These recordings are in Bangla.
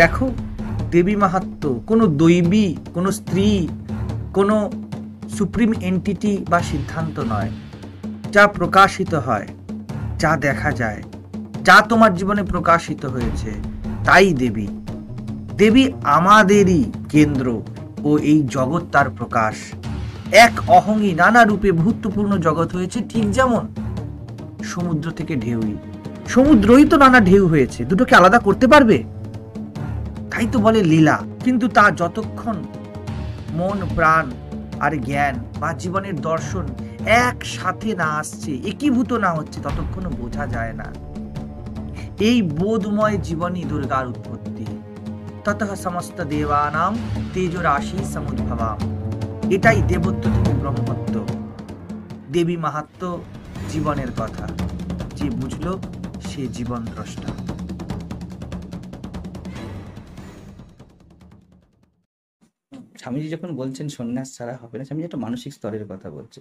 দেখো দেবী মাহাত্ম কোনো দৈবী কোনো স্ত্রী কোনো সুপ্রিম এন্টিটি বা সিদ্ধান্ত নয় যা প্রকাশিত হয় যা দেখা যায় যা তোমার জীবনে প্রকাশিত হয়েছে তাই দেবী দেবী আমাদেরই কেন্দ্র ও এই জগৎ তার প্রকাশ এক অহঙ্গি নানা রূপে ভূতপূর্ণ জগৎ হয়েছে ঠিক যেমন সমুদ্র থেকে ঢেউই সমুদ্রই তো নানা ঢেউ হয়েছে দুটোকে আলাদা করতে পারবে তাই তো বলে লীলা কিন্তু তা যতক্ষণ মন প্রাণ আর জ্ঞান বা জীবনের দর্শন একসাথে না আসছে একীভূত না হচ্ছে ততক্ষণ বোঝা যায় না এই বোধময় জীবনই দুর্গার উৎপত্তি তত সমস্ত দেবানাম তেজ রাশি সমুদ্ভাবাম এটাই দেবত্ব থেকে ব্রহ্মত্ব দেবী মাহাত্ম জীবনের কথা যে বুঝল সে জীবন দ্রষ্টা স্বামীজি যখন বলছেন সন্ন্যাস ছাড়া হবে না স্বামীজি একটা মানসিক স্তরের কথা বলছে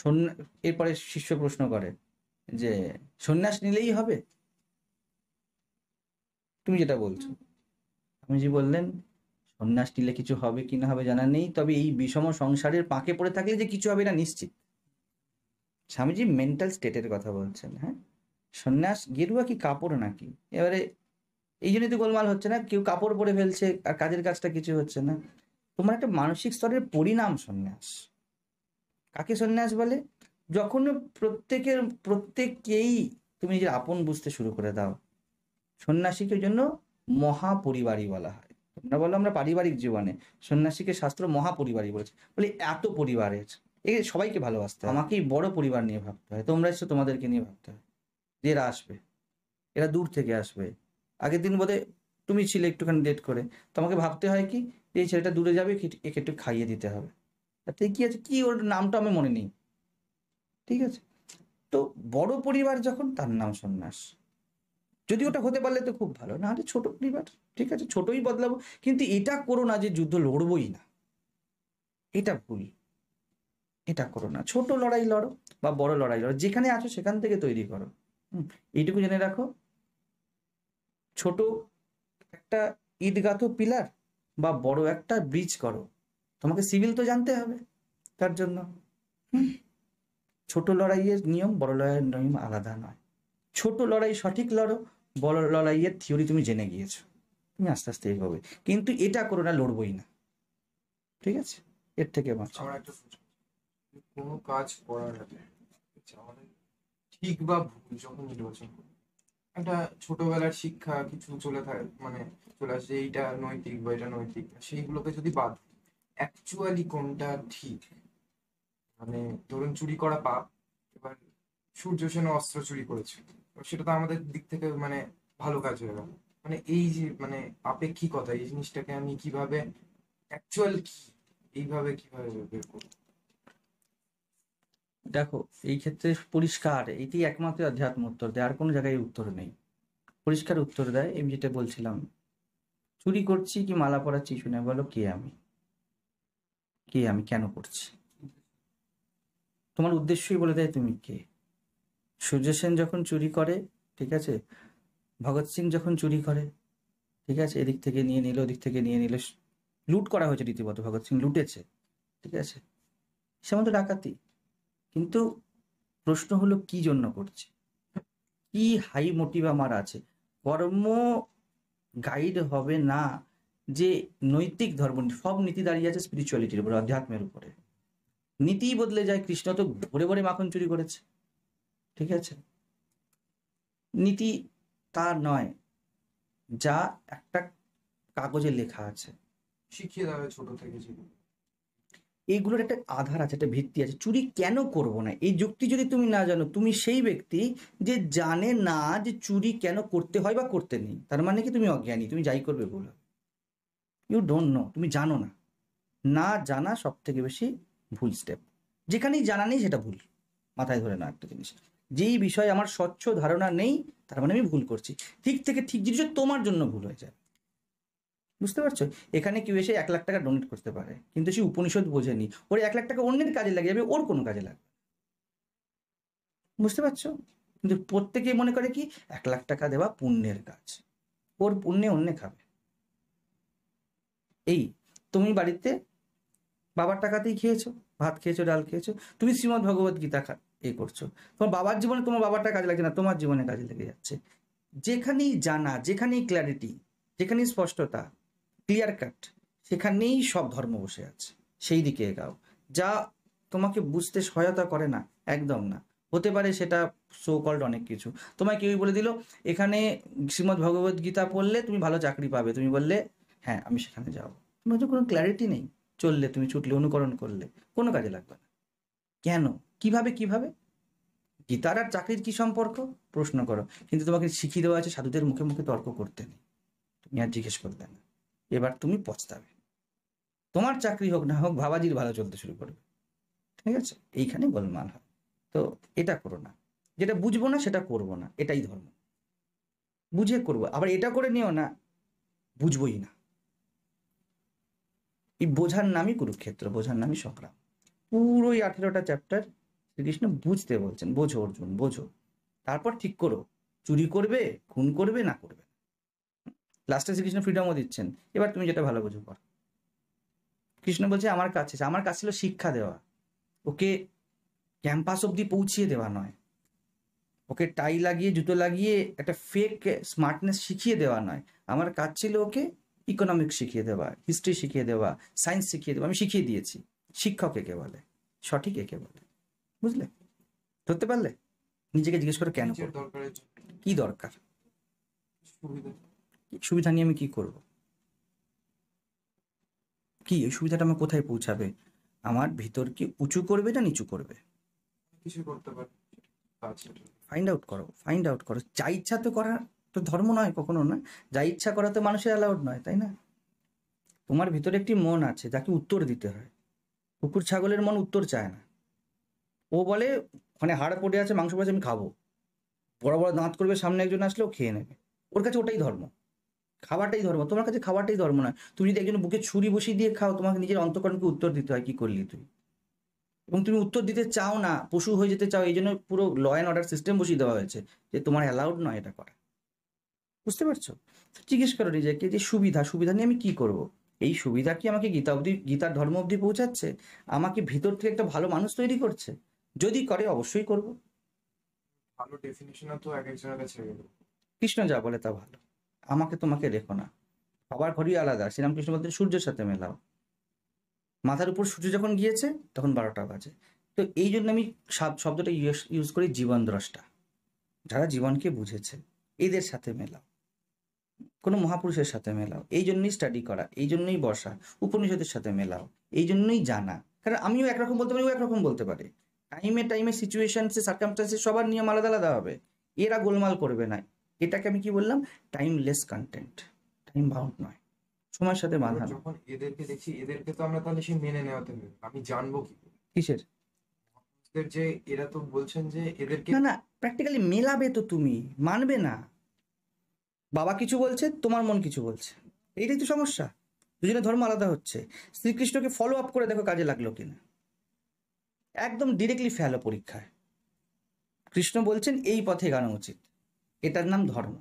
সন্ন্যাস এরপরে শিষ্য প্রশ্ন করে যে সন্ন্যাস নিলেই হবে তুমি যেটা বলছো স্বামীজি বললেন সন্ন্যাস নিলে কিছু হবে কি না হবে জানা নেই তবে এই বিষম সংসারের পাকে পড়ে থাকলে যে কিছু হবে না নিশ্চিত স্বামীজি মেন্টাল স্টেটের কথা বলছেন হ্যাঁ সন্ন্যাস গেরুয়া কি কাপড় নাকি এবারে এই জন্যই তো গোলমাল হচ্ছে না কেউ কাপড় পরে ফেলছে আর কাজের কাজটা কিছু হচ্ছে না তোমার একটা মানসিক স্তরের পরিণাম সন্ন্যাস কাকে সন্ন্যাস বলে যখন প্রত্যেকের প্রত্যেককেই তুমি নিজের আপন বুঝতে শুরু করে দাও সন্ন্যাসীকে জন্য মহাপরিবারই বলা হয় তোমরা বলো আমরা পারিবারিক জীবনে সন্ন্যাসীকে শাস্ত্র মহাপরিবারই বলেছে বলে এত পরিবারের এ সবাইকে ভালোবাসতে আমাকেই বড় পরিবার নিয়ে ভাবতে হয় তোমরা এসে তোমাদেরকে নিয়ে ভাবতে হয় যে এরা আসবে এরা দূর থেকে আসবে আগের দিন বোধে তুমি ছিলে একটুখানি ডেট করে তোমাকে ভাবতে হয় কি যে এই ছেলেটা দূরে যাবে একে একটু খাইয়ে দিতে হবে তাতে কি আছে কি ওর নামটা আমি মনে নেই ঠিক আছে তো বড় পরিবার যখন তার নাম সন্ন্যাস যদি ওটা হতে পারলে তো খুব ভালো না হলে ছোট পরিবার ঠিক আছে ছোটই বদলাবো কিন্তু এটা করো না যে যুদ্ধ লড়বই না এটা ভুল এটা করো না ছোট লড়াই লড়ো বা বড় লড়াই লড়ো যেখানে আছো সেখান থেকে তৈরি করো এইটুকু জেনে রাখো ছোট একটা ঈদগাঁথ পিলার বা বড় একটা ব্রিজ করো তোমাকে সিভিল তো জানতে হবে তার জন্য ছোট লড়াইয়ের নিয়ম বড় লড়াইয়ের নিয়ম আলাদা নয় ছোট লড়াই সঠিক লড়ো বড় লড়াইয়ের থিওরি তুমি জেনে গিয়েছো তুমি আস্তে আস্তে এগোবে কিন্তু এটা করো না লড়বই না ঠিক আছে এর থেকে কোনো কাজ করার আগে ঠিক বা ভুল যখন নির্বাচন একটা ছোটবেলার শিক্ষা কিছু চলে থাকে মানে চলে আসে এইটা নৈতিক বা এটা নৈতিক সেইগুলোকে যদি বাদ অ্যাকচুয়ালি কোনটা ঠিক মানে ধরুন চুরি করা পাপ এবার সূর্য সেন অস্ত্র চুরি করেছে সেটা তো আমাদের দিক থেকে মানে ভালো কাজ হয়ে গেল মানে এই যে মানে আপেক্ষিকতা এই জিনিসটাকে আমি কিভাবে অ্যাকচুয়াল কি এইভাবে কিভাবে বের করবো দেখো এই ক্ষেত্রে পরিষ্কার এটি একমাত্র আধ্যাত্ম উত্তর দেয় আর কোনো জায়গায় উত্তর নেই পরিষ্কার উত্তর দেয় আমি যেটা বলছিলাম চুরি করছি কি মালা পরাচ্ছি শুনে বলো কে আমি কে আমি কেন করছি তোমার উদ্দেশ্যই বলে দেয় তুমি কে সূর্য সেন যখন চুরি করে ঠিক আছে ভগৎ সিং যখন চুরি করে ঠিক আছে এদিক থেকে নিয়ে নিল ওদিক থেকে নিয়ে নিল লুট করা হয়েছে রীতিমতো ভগৎ সিং লুটেছে ঠিক আছে সে মতো ডাকাতি কিন্তু প্রশ্ন হলো কি জন্য করছে কি হাই মোটিভ আমার আছে কর্ম গাইড হবে না যে নৈতিক ধর্ম সব নীতি দাঁড়িয়ে আছে স্পিরিচুয়ালিটির উপরে আধ্যাত্মের উপরে নীতি বদলে যায় কৃষ্ণ তো ভরে ভরে মাখন চুরি করেছে ঠিক আছে নীতি তা নয় যা একটা কাগজে লেখা আছে শিখিয়ে দেওয়া ছোট থেকে জীবন এইগুলোর একটা আধার আছে একটা ভিত্তি আছে চুরি কেন করব না এই যুক্তি যদি তুমি না জানো তুমি সেই ব্যক্তি যে জানে না যে চুরি কেন করতে হয় বা করতে নেই তার মানে কি তুমি অজ্ঞানী তুমি যাই করবে বলো ইউ ডোন্ট নো তুমি জানো না না জানা সব থেকে বেশি ভুল স্টেপ যেখানেই জানা নেই সেটা ভুল মাথায় ধরে না একটা জিনিস যেই বিষয়ে আমার স্বচ্ছ ধারণা নেই তার মানে আমি ভুল করছি ঠিক থেকে ঠিক জিনিসটা তোমার জন্য ভুল হয়ে যায় বুঝতে পারছো এখানে কেউ এসে এক লাখ টাকা ডোনেট করতে পারে কিন্তু সে উপনিষদ বোঝেনি ওর এক লাখ টাকা অন্যের কাজে লাগে যাবে ওর কোনো কাজে লাগবে বুঝতে পারছো কিন্তু প্রত্যেকে মনে করে কি এক লাখ টাকা দেওয়া পুণ্যের কাজ ওর পুণ্যে অন্য খাবে এই তুমি বাড়িতে বাবার টাকাতেই খেয়েছো ভাত খেয়েছো ডাল খেয়েছো তুমি শ্রীমদ ভগবত গীতা এ করছো তোমার বাবার জীবনে তোমার বাবারটা কাজে লাগছে না তোমার জীবনে কাজে লেগে যাচ্ছে যেখানেই জানা যেখানেই ক্ল্যারিটি যেখানেই স্পষ্টতা ক্লিয়ার কাট সেখানেই সব ধর্ম বসে আছে সেই দিকে এগাও যা তোমাকে বুঝতে সহায়তা করে না একদম না হতে পারে সেটা সো কল্ড অনেক কিছু তোমায় কেউই বলে দিল এখানে শ্রীমদ্ ভগবত গীতা পড়লে তুমি ভালো চাকরি পাবে তুমি বললে হ্যাঁ আমি সেখানে যাব তোমার তো কোনো ক্ল্যারিটি নেই চললে তুমি ছুটলে অনুকরণ করলে কোনো কাজে লাগবে না কেন কিভাবে কিভাবে গীতার আর চাকরির কি সম্পর্ক প্রশ্ন করো কিন্তু তোমাকে শিখিয়ে দেওয়া আছে সাধুদের মুখে মুখে তর্ক করতে নেই তুমি আর জিজ্ঞেস করতে না এবার তুমি পছতাবে তোমার চাকরি হোক না হোক ভাবাজির ভালো চলতে শুরু করবে ঠিক আছে এইখানে গোলমাল হয় তো এটা করো না যেটা বুঝবো না সেটা করব না এটাই ধর্ম বুঝে করব আবার এটা করে নিও না বুঝবই না এই বোঝার নামই কুরুক্ষেত্র বোঝার নামই সংগ্রাম পুরো এই আঠেরোটা চ্যাপ্টার শ্রীকৃষ্ণ বুঝতে বলছেন বোঝো অর্জুন বোঝো তারপর ঠিক করো চুরি করবে খুন করবে না করবে লাস্টে শ্রীকৃষ্ণ ফ্রিডমও দিচ্ছেন এবার তুমি যেটা ভালো বুঝো কর কৃষ্ণ বলছে আমার কাছে আমার কাজ ছিল শিক্ষা দেওয়া ওকে ক্যাম্পাস অবধি পৌঁছিয়ে দেওয়া নয় ওকে টাই লাগিয়ে জুতো লাগিয়ে একটা ফেক স্মার্টনেস শিখিয়ে দেওয়া নয় আমার কাজ ছিল ওকে ইকোনমিক্স শিখিয়ে দেওয়া হিস্ট্রি শিখিয়ে দেওয়া সায়েন্স শিখিয়ে দেওয়া আমি শিখিয়ে দিয়েছি শিক্ষক একে বলে সঠিক একে বলে বুঝলে ধরতে পারলে নিজেকে জিজ্ঞেস করে কেন কি দরকার সুবিধা নিয়ে আমি কি করব কি এই সুবিধাটা আমার কোথায় পৌঁছাবে আমার ভিতর কি উঁচু করবে না নিচু করবে কিছু করতে পারে ফাইন্ড আউট করো ফাইন্ড আউট করো যা ইচ্ছা তো করার তো ধর্ম নয় কখনো না যা ইচ্ছা করা তো মানুষের অ্যালাউড নয় তাই না তোমার ভিতরে একটি মন আছে যাকে উত্তর দিতে হয় কুকুর ছাগলের মন উত্তর চায় না ও বলে মানে হাড় পড়ে আছে মাংস পড়ে আমি খাবো বড় বড় দাঁত করবে সামনে একজন আসলে ও খেয়ে নেবে ওর কাছে ওটাই ধর্ম খাওয়াটাই ধর্ম তোমার কাছে খাওয়াটাই ধর্ম না তুমি যদি একজন বুকে ছুরি বসিয়ে দিয়ে খাও তোমাকে নিজের অন্তকরণকে উত্তর দিতে হয় কি করলি তুই এবং তুমি উত্তর দিতে চাও না পশু হয়ে যেতে চাও এই জন্য পুরো ল অ্যান্ড অর্ডার সিস্টেম বসিয়ে দেওয়া হয়েছে যে তোমার অ্যালাউড নয় এটা করা বুঝতে পারছো জিজ্ঞেস করো নিজেকে যে সুবিধা সুবিধা নিয়ে আমি কি করব। এই সুবিধা কি আমাকে গীতা অবধি গীতার ধর্ম অবধি পৌঁছাচ্ছে আমাকে ভিতর থেকে একটা ভালো মানুষ তৈরি করছে যদি করে অবশ্যই করবো ভালো তো এক একজনের কাছে কৃষ্ণ যা বলে তা ভালো আমাকে তোমাকে রেখো না সবার ঘরই আলাদা শ্রীরামকৃষ্ণ বলতে সূর্যের সাথে মেলাও মাথার উপর সূর্য যখন গিয়েছে তখন বারোটা বাজে তো এই জন্য আমি শব্দটা ইউজ করি জীবন দ্রষ্টা যারা জীবনকে বুঝেছে এদের সাথে মেলাও কোনো মহাপুরুষের সাথে মেলাও এই জন্যই স্টাডি করা এই জন্যই বসা উপনিষদের সাথে মেলাও এই জন্যই জানা কারণ আমিও একরকম বলতে পারি ও একরকম বলতে পারে টাইমে টাইমে সিচুয়েশনসে সার্কামস্টান্সে সবার নিয়ম আলাদা আলাদা হবে এরা গোলমাল করবে না এটাকে আমি কি বললাম টাইমলেস কন্টেন্ট টাইম বাউন্ড নয় সময়ের সাথে বাঁধা যখন এদেরকে দেখি এদেরকে তো আমরা তাহলে সে মেনে নেওয়াতে আমি জানবো কি কিসের এদের যে এরা তো বলছেন যে এদেরকে না না প্র্যাকটিক্যালি মেলাবে তো তুমি মানবে না বাবা কিছু বলছে তোমার মন কিছু বলছে এইটাই তো সমস্যা দুজনে ধর্ম আলাদা হচ্ছে শ্রীকৃষ্ণকে ফলো আপ করে দেখো কাজে লাগলো কিনা একদম ডিরেক্টলি ফেলো পরীক্ষায় কৃষ্ণ বলছেন এই পথে গানো উচিত এটার নাম ধর্ম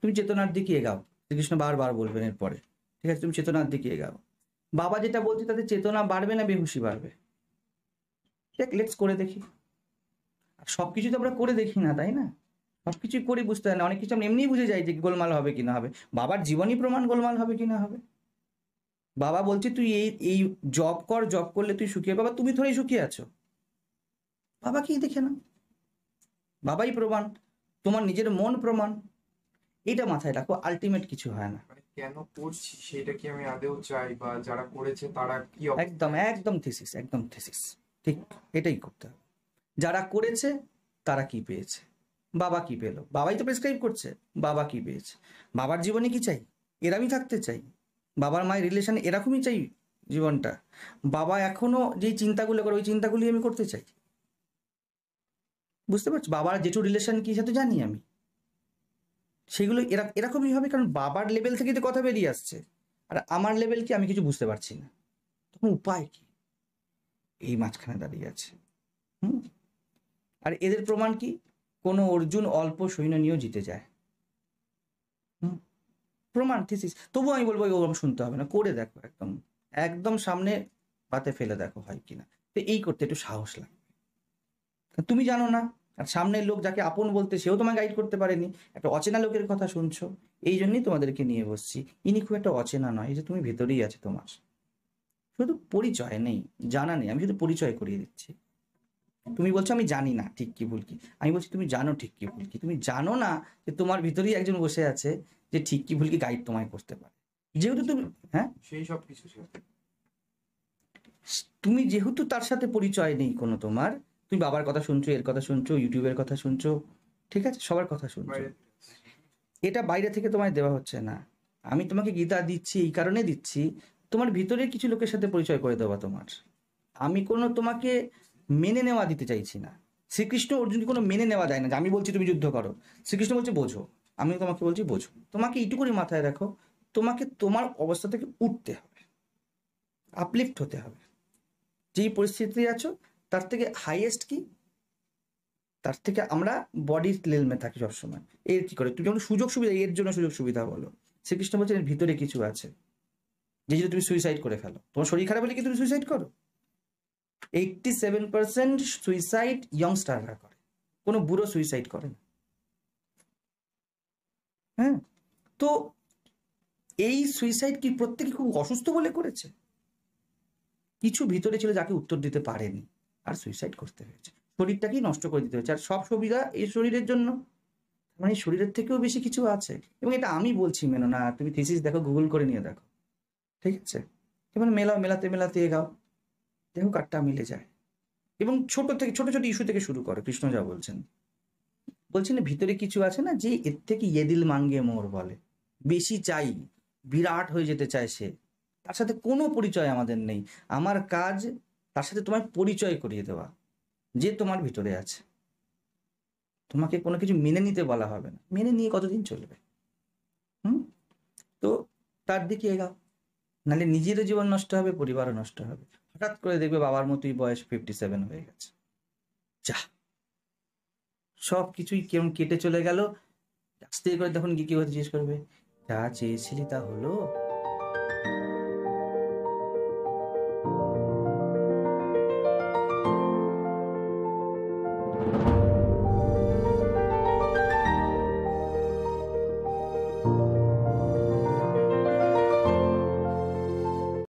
তুমি চেতনার দিকে এগাও শ্রীকৃষ্ণ বারবার বলবেন এরপরে ঠিক আছে তুমি চেতনার দিকে এগাও বাবা যেটা বলছে তাতে চেতনা বাড়বে না বেহুশি বাড়বে দেখ লেটস করে দেখি সব কিছু তো আমরা করে দেখি না তাই না সব কিছুই করে বুঝতে হয় না অনেক কিছু আমরা এমনিই বুঝে যাই যে গোলমাল হবে কি না হবে বাবার জীবনই প্রমাণ গোলমাল হবে কি না হবে বাবা বলছে তুই এই এই জব কর জব করলে তুই সুখী বাবা তুমি ধরেই সুখী আছো বাবা কি দেখে না বাবাই প্রমাণ তোমার নিজের মন প্রমাণ এটা মাথায় রাখো আলটিমেট কিছু হয় না মানে কেন করছি সেটা কি আমি আদেও চাই বা যারা করেছে তারা কি একদম একদম থিসিস একদম থিসিস ঠিক এটাই করতে হবে যারা করেছে তারা কি পেয়েছে বাবা কি পেলো বাবাই তো প্রেসক্রাইব করছে বাবা কি পেয়েছে বাবার জীবনে কি চাই এরামই থাকতে চাই বাবার মায়ের রিলেশন এরকমই চাই জীবনটা বাবা এখনও যেই চিন্তাগুলো করে ওই চিন্তাগুলি আমি করতে চাই বুঝতে পারছো বাবার জেঠু রিলেশন কি সে তো জানি আমি সেগুলো এরা এরকমই হবে কারণ বাবার লেভেল থেকে তো কথা বেরিয়ে আসছে আর আমার লেভেল কি আমি কিছু বুঝতে পারছি না তখন উপায় কি এই মাঝখানে দাঁড়িয়ে আছে হুম আর এদের প্রমাণ কি কোনো অর্জুন অল্প সৈন্য নিয়েও জিতে যায় হুম প্রমাণ থিসিস তবুও আমি বলবো ওরকম শুনতে হবে না করে দেখো একদম একদম সামনে পাতে ফেলে দেখো হয় কিনা তো এই করতে একটু সাহস লাগবে তুমি জানো না আর সামনের লোক যাকে আপন বলতে সেও তোমায় গাইড করতে পারেনি একটা অচেনা লোকের কথা শুনছো এই জন্যই তোমাদেরকে নিয়ে বসছি ইনি খুব একটা অচেনা নয় যে তুমি ভেতরেই আছে তোমার শুধু পরিচয় নেই জানা নেই আমি শুধু পরিচয় করিয়ে দিচ্ছি তুমি বলছো আমি জানি না ঠিক কি ভুল কি আমি বলছি তুমি জানো ঠিক কি ভুল কি তুমি জানো না যে তোমার ভিতরেই একজন বসে আছে যে ঠিক কি ভুল কি গাইড তোমায় করতে পারে যেহেতু তুমি হ্যাঁ সেই সব কিছু তুমি যেহেতু তার সাথে পরিচয় নেই কোনো তোমার তুমি বাবার কথা শুনছো এর কথা শুনছো ইউটিউবের কথা শুনছো ঠিক আছে সবার কথা শুনছো এটা বাইরে থেকে তোমায় দেওয়া হচ্ছে না আমি তোমাকে গীতা দিচ্ছি এই কারণে দিচ্ছি তোমার ভিতরে কিছু লোকের সাথে পরিচয় করে দেওয়া তোমার আমি কোনো তোমাকে মেনে নেওয়া দিতে চাইছি না শ্রীকৃষ্ণ অর্জুনকে কোনো মেনে নেওয়া যায় না যে আমি বলছি তুমি যুদ্ধ করো শ্রীকৃষ্ণ বলছে বোঝো আমি তোমাকে বলছি বোঝো তোমাকে এইটুকুনি মাথায় রাখো তোমাকে তোমার অবস্থা থেকে উঠতে হবে আপলিফ্ট হতে হবে যেই পরিস্থিতি আছো তার থেকে হাইয়েস্ট কি তার থেকে আমরা বডির লেলমে থাকি সবসময় এর কি করে তুমি যখন সুযোগ সুবিধা এর জন্য সুযোগ সুবিধা বলো শ্রীকৃষ্ণ বলছেন এর ভিতরে কিছু আছে যে যদি তুমি সুইসাইড করে ফেলো তোমার শরীর খারাপ হলে কি তুমি সুইসাইড করো এইটটি সেভেন পার্সেন্ট সুইসাইড ইয়ংস্টাররা করে কোনো বুড়ো সুইসাইড করে না হ্যাঁ তো এই সুইসাইড কি প্রত্যেকে খুব অসুস্থ বলে করেছে কিছু ভিতরে ছিল যাকে উত্তর দিতে পারেনি আর সুইসাইড করতে হয়েছে শরীরটাকেই নষ্ট করে দিতে হয়েছে আর সব সুবিধা এই শরীরের জন্য মানে শরীরের থেকেও বেশি কিছু আছে এবং এটা আমি বলছি মেনো না তুমি থিসিস দেখো গুগল করে নিয়ে দেখো ঠিক আছে এবার মেলাও মেলাতে মেলাতে এগাও দেখো কাঠটা মিলে যায় এবং ছোট থেকে ছোট ছোট ইস্যু থেকে শুরু করো কৃষ্ণ যা বলছেন বলছেন ভিতরে কিছু আছে না যে এর থেকে ইয়েদিল মাঙ্গে মোর বলে বেশি চাই বিরাট হয়ে যেতে চায় সে তার সাথে কোনো পরিচয় আমাদের নেই আমার কাজ তার সাথে তোমার পরিচয় করিয়ে দেওয়া যে তোমার ভিতরে আছে তোমাকে কোনো কিছু মেনে নিতে বলা হবে না মেনে নিয়ে কতদিন চলবে হুম তো তার দিকে এগাও নাহলে নিজেরও জীবন নষ্ট হবে পরিবারও নষ্ট হবে হঠাৎ করে দেখবে বাবার মতোই বয়স ফিফটি সেভেন হয়ে গেছে যা সব কিছুই কেমন কেটে চলে গেল আস্তে করে তখন গিয়ে কি জিজ্ঞেস করবে যা চেয়েছিলি তা হলো